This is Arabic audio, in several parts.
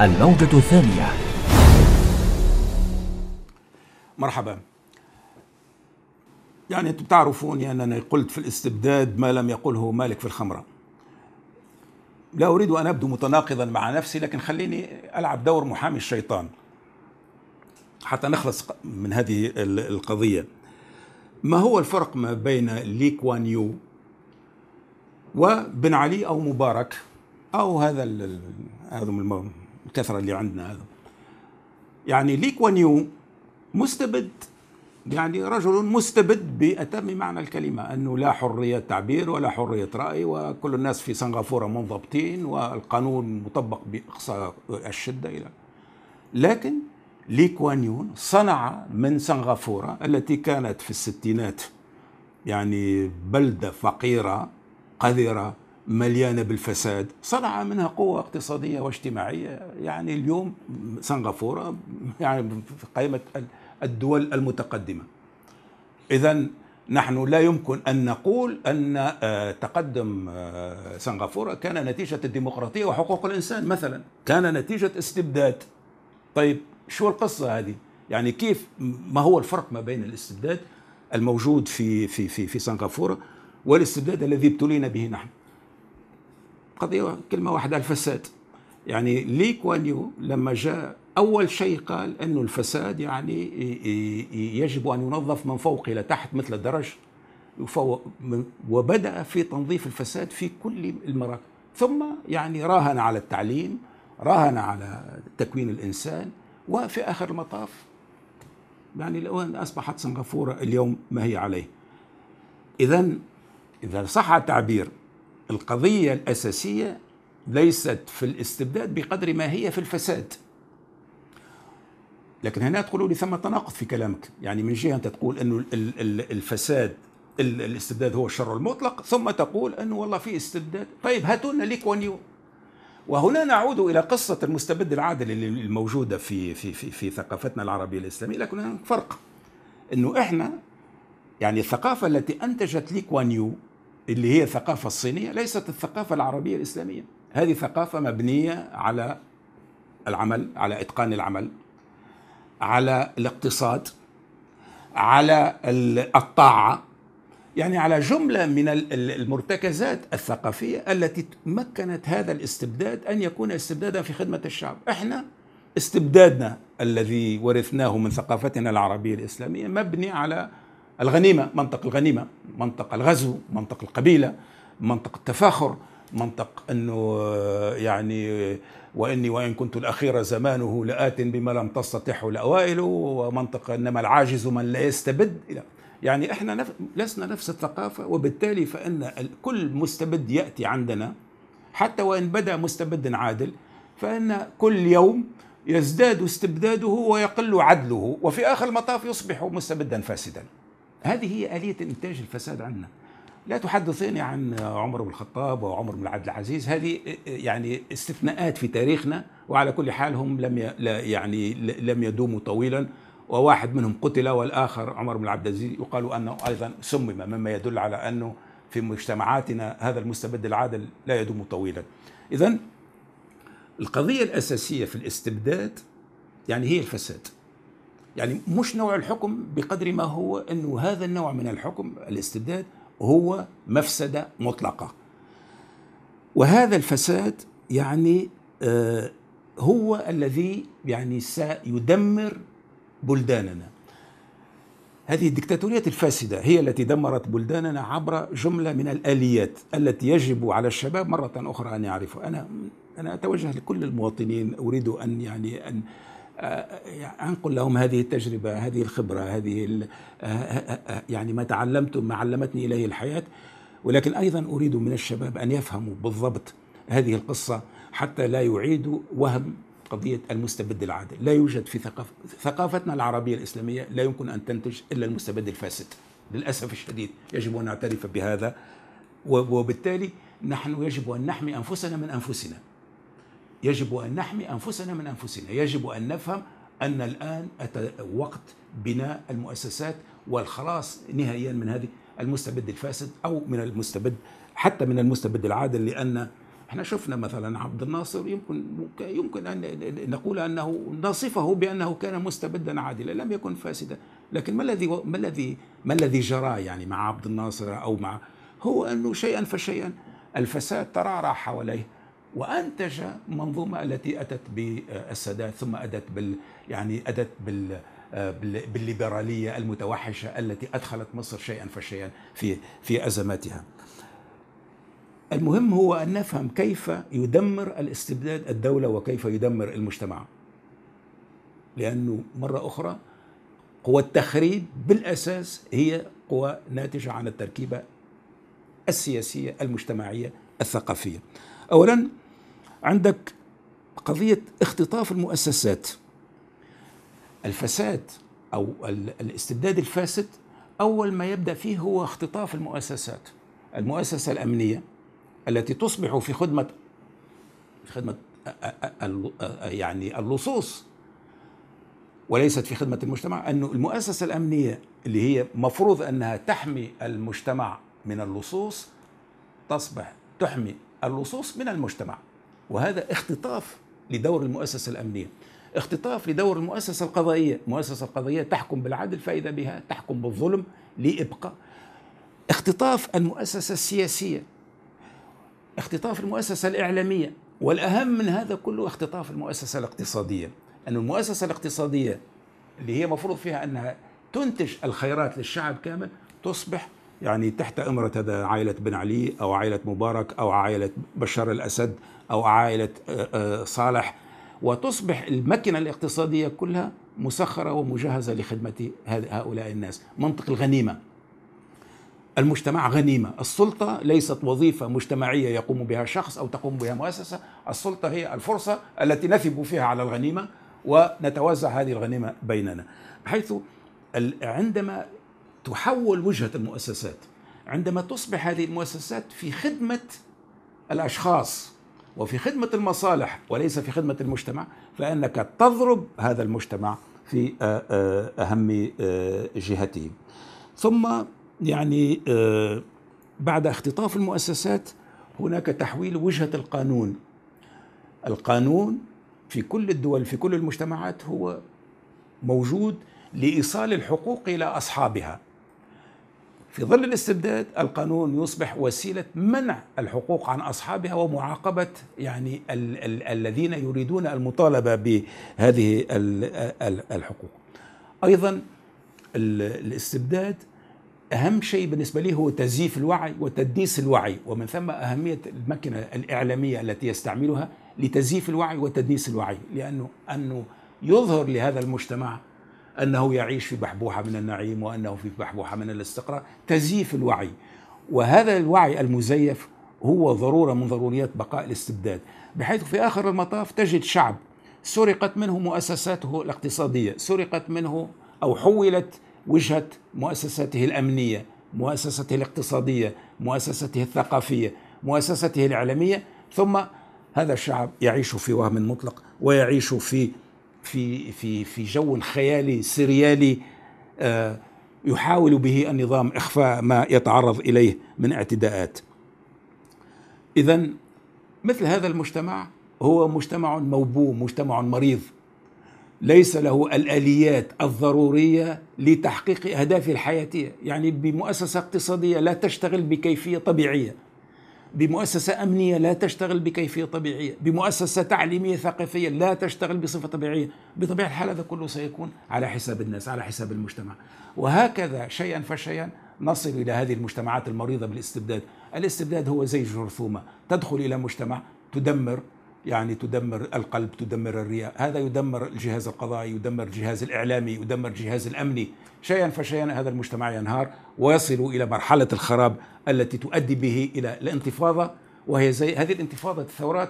الموجة الثانية مرحبا يعني أنتم تعرفوني أنني قلت في الاستبداد ما لم يقله مالك في الخمرة لا أريد أن أبدو متناقضا مع نفسي لكن خليني ألعب دور محامي الشيطان حتى نخلص من هذه القضية ما هو الفرق ما بين لي كوان يو وبن علي أو مبارك أو هذا هذا الكثره اللي عندنا هذا يعني لي كوان يو مستبد يعني رجل مستبد بأتم معنى الكلمة أنه لا حرية تعبير ولا حرية رأي وكل الناس في سنغافورة منضبطين والقانون مطبق بأقصى الشدة إلى لكن لي كوان يون صنع من سنغافورة التي كانت في الستينات يعني بلدة فقيرة قذرة مليانة بالفساد صنع منها قوة اقتصادية واجتماعية يعني اليوم سنغافورة يعني في قائمة الدول المتقدمة إذا نحن لا يمكن أن نقول أن آه، تقدم آه، سنغافورة كان نتيجة الديمقراطية وحقوق الإنسان مثلا كان نتيجة استبداد طيب شو القصة هذه يعني كيف ما هو الفرق ما بين الاستبداد الموجود في في في في سنغافورة والاستبداد الذي ابتلينا به نحن قضية كلمة واحدة الفساد يعني لي كوان يو لما جاء أول شيء قال أنه الفساد يعني يجب أن ينظف من فوق إلى تحت مثل الدرج وبدأ في تنظيف الفساد في كل المراكز ثم يعني راهن على التعليم راهن على تكوين الإنسان وفي آخر المطاف يعني الآن أصبحت سنغافورة اليوم ما هي عليه إذا إذا صح التعبير القضية الأساسية ليست في الاستبداد بقدر ما هي في الفساد لكن هنا تقولوا لي ثم تناقض في كلامك يعني من جهة أنت تقول أنه الفساد الاستبداد هو الشر المطلق ثم تقول أنه والله في استبداد طيب هاتوا لنا ليكوانيو وهنا نعود إلى قصة المستبد العادل الموجودة في, في, في, في ثقافتنا العربية الإسلامية لكن هناك فرق أنه إحنا يعني الثقافة التي أنتجت ليكوانيو اللي هي الثقافة الصينية ليست الثقافة العربية الإسلامية هذه ثقافة مبنية على العمل على إتقان العمل على الاقتصاد على الطاعة يعني على جملة من المرتكزات الثقافية التي مكنت هذا الاستبداد أن يكون استبدادا في خدمة الشعب إحنا استبدادنا الذي ورثناه من ثقافتنا العربية الإسلامية مبني على الغنيمة منطق الغنيمة منطق الغزو منطق القبيلة منطق التفاخر منطق أنه آه، يعني آه، وإني وإن كنت الأخير زمانه لآت بما لم تستطح الأوائل ومنطق إنما العاجز من لا يستبد إلى يعني إحنا نف... لسنا نفس الثقافة وبالتالي فإن كل مستبد يأتي عندنا حتى وإن بدأ مستبد عادل فإن كل يوم يزداد استبداده ويقل عدله وفي آخر المطاف يصبح مستبدا فاسدا هذه هي آلية إنتاج الفساد عندنا لا تحدثيني عن عمر بن الخطاب وعمر بن عبد العزيز هذه يعني استثناءات في تاريخنا وعلى كل حال هم لم يعني لم يدوموا طويلا وواحد منهم قتل والآخر عمر بن عبد العزيز يقال أنه أيضا سمم مما يدل على أنه في مجتمعاتنا هذا المستبد العادل لا يدوم طويلا إذا القضية الأساسية في الاستبداد يعني هي الفساد يعني مش نوع الحكم بقدر ما هو أنه هذا النوع من الحكم الاستبداد هو مفسدة مطلقة وهذا الفساد يعني آه، هو الذي يعني سيدمر بلداننا هذه الدكتاتورية الفاسدة هي التي دمرت بلداننا عبر جملة من الآليات التي يجب على الشباب مرة أخرى أن يعرفوا أنا أنا أتوجه لكل المواطنين أريد أن يعني أن انقل لهم هذه التجربه هذه الخبره هذه آه، آه، آه، يعني ما تعلمت ما علمتني اليه الحياه ولكن ايضا اريد من الشباب ان يفهموا بالضبط هذه القصه حتى لا يعيدوا وهم قضيه المستبد العادل، لا يوجد في ثقافة ثقافتنا العربيه الاسلاميه لا يمكن ان تنتج الا المستبد الفاسد، للاسف الشديد يجب ان نعترف بهذا وبالتالي نحن يجب ان نحمي انفسنا من انفسنا يجب أن نحمي أنفسنا من أنفسنا يجب أن نفهم أن الآن أتى وقت بناء المؤسسات والخلاص نهائيا من هذه المستبد الفاسد أو من المستبد حتى من المستبد العادل لأن احنا شفنا مثلا عبد الناصر يمكن يمكن ان نقول انه نصفه بانه كان مستبدا عادلا لم يكن فاسدا لكن ما الذي ما الذي ما الذي جرى يعني مع عبد الناصر او مع هو انه شيئا فشيئا الفساد ترعرع حواليه وانتج المنظومه التي اتت بالسادات ثم اتت بال يعني اتت بال بالليبراليه المتوحشه التي ادخلت مصر شيئا فشيئا في في ازماتها. المهم هو ان نفهم كيف يدمر الاستبداد الدوله وكيف يدمر المجتمع. لانه مره اخرى قوى التخريب بالاساس هي قوى ناتجه عن التركيبه السياسيه المجتمعيه الثقافيه. أولا عندك قضية اختطاف المؤسسات الفساد أو الاستبداد الفاسد أول ما يبدأ فيه هو اختطاف المؤسسات المؤسسة الأمنية التي تصبح في خدمة في خدمة يعني اللصوص وليست في خدمة المجتمع أن المؤسسة الأمنية اللي هي مفروض أنها تحمي المجتمع من اللصوص تصبح تحمي اللصوص من المجتمع وهذا اختطاف لدور المؤسسة الأمنية اختطاف لدور المؤسسة القضائية المؤسسة القضائية تحكم بالعدل فإذا بها تحكم بالظلم لإبقى اختطاف المؤسسة السياسية اختطاف المؤسسة الإعلامية والأهم من هذا كله اختطاف المؤسسة الاقتصادية أن المؤسسة الاقتصادية اللي هي مفروض فيها أنها تنتج الخيرات للشعب كامل تصبح يعني تحت إمرة عائلة بن علي أو عائلة مبارك أو عائلة بشار الأسد أو عائلة آه، آه، صالح وتصبح المكنة الاقتصادية كلها مسخرة ومجهزة لخدمة هؤلاء الناس منطق الغنيمة المجتمع غنيمة السلطة ليست وظيفة مجتمعية يقوم بها شخص أو تقوم بها مؤسسة السلطة هي الفرصة التي نثب فيها على الغنيمة ونتوزع هذه الغنيمة بيننا حيث عندما تحول وجهة المؤسسات عندما تصبح هذه المؤسسات في خدمة الأشخاص وفي خدمة المصالح وليس في خدمة المجتمع فإنك تضرب هذا المجتمع في آه، آه، أهم آه، جهته ثم يعني بعد اختطاف المؤسسات هناك تحويل وجهة القانون القانون في كل الدول في كل المجتمعات هو موجود لإيصال الحقوق إلى أصحابها في ظل الاستبداد القانون يصبح وسيلة منع الحقوق عن أصحابها ومعاقبة يعني ال ال الذين يريدون المطالبة بهذه ال الحقوق أيضا الاستبداد أهم شيء بالنسبة لي هو تزييف الوعي وتدنيس الوعي ومن ثم أهمية المكنة الإعلامية التي يستعملها لتزييف الوعي وتدنيس الوعي لأنه أنه يظهر لهذا المجتمع أنه يعيش في بحبوحة من النعيم وأنه في بحبوحة من الاستقرار تزييف الوعي وهذا الوعي المزيف هو ضرورة من ضروريات بقاء الاستبداد بحيث في آخر المطاف تجد شعب سرقت منه مؤسساته الاقتصادية سرقت منه أو حولت وجهة مؤسساته الأمنية مؤسسته الاقتصادية مؤسسته الثقافية مؤسسته الإعلامية ثم هذا الشعب يعيش في وهم مطلق ويعيش في في في في جو خيالي سريالي آه، يحاول به النظام اخفاء ما يتعرض اليه من اعتداءات. اذا مثل هذا المجتمع هو مجتمع موبوم، مجتمع مريض. ليس له الاليات الضروريه لتحقيق اهدافه الحياتيه، يعني بمؤسسه اقتصاديه لا تشتغل بكيفيه طبيعيه. بمؤسسة أمنية لا تشتغل بكيفية طبيعية بمؤسسة تعليمية ثقافية لا تشتغل بصفة طبيعية بطبيعة الحال هذا كله سيكون على حساب الناس على حساب المجتمع وهكذا شيئا فشيئا نصل إلى هذه المجتمعات المريضة بالاستبداد الاستبداد هو زي جرثومة تدخل إلى مجتمع تدمر يعني تدمر القلب تدمر الرياء هذا يدمر الجهاز القضائي يدمر الجهاز الإعلامي يدمر الجهاز الأمني شيئا فشيئا هذا المجتمع ينهار ويصل إلى مرحلة الخراب التي تؤدي به إلى الانتفاضة وهي زي هذه الانتفاضة الثورات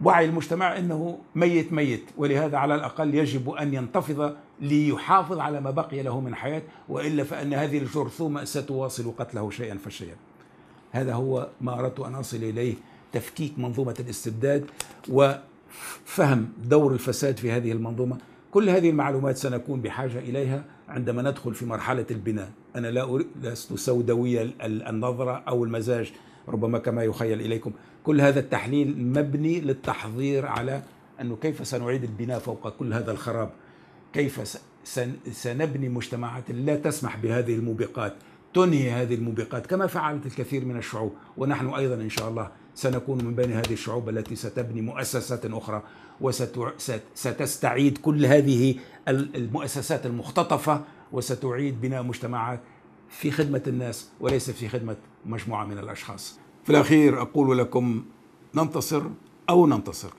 وعي المجتمع أنه ميت ميت ولهذا على الأقل يجب أن ينتفض ليحافظ على ما بقي له من حياة وإلا فأن هذه الجرثومة ستواصل قتله شيئا فشيئا هذا هو ما أردت أن أصل إليه تفكيك منظومة الاستبداد وفهم دور الفساد في هذه المنظومة كل هذه المعلومات سنكون بحاجة إليها عندما ندخل في مرحلة البناء أنا لا لست سوداوية النظرة أو المزاج ربما كما يخيل إليكم كل هذا التحليل مبني للتحضير على أنه كيف سنعيد البناء فوق كل هذا الخراب كيف سنبني مجتمعات لا تسمح بهذه الموبقات تنهي هذه الموبقات كما فعلت الكثير من الشعوب ونحن أيضا إن شاء الله سنكون من بين هذه الشعوب التي ستبني مؤسسات أخرى وستستعيد كل هذه المؤسسات المختطفة وستعيد بناء مجتمعات في خدمة الناس وليس في خدمة مجموعة من الأشخاص في الأخير أقول لكم ننتصر أو ننتصر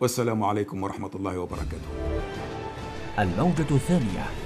والسلام عليكم ورحمة الله وبركاته الموجة الثانية